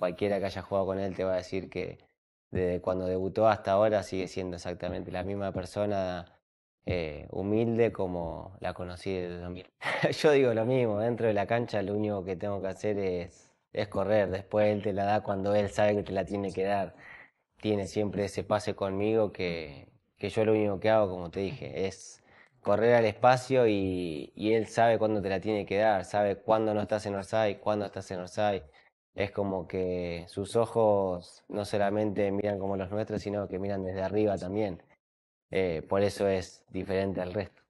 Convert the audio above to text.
cualquiera que haya jugado con él te va a decir que desde cuando debutó hasta ahora sigue siendo exactamente la misma persona eh, humilde como la conocí desde 2000. Yo digo lo mismo, dentro de la cancha lo único que tengo que hacer es, es correr, después él te la da cuando él sabe que te la tiene que dar. Tiene siempre ese pase conmigo que, que yo lo único que hago, como te dije, es correr al espacio y, él sabe cuándo te la tiene que dar, sabe cuándo no estás en y cuándo estás en Orsay. Es como que sus ojos no solamente miran como los nuestros, sino que miran desde arriba también. Eh, por eso es diferente al resto.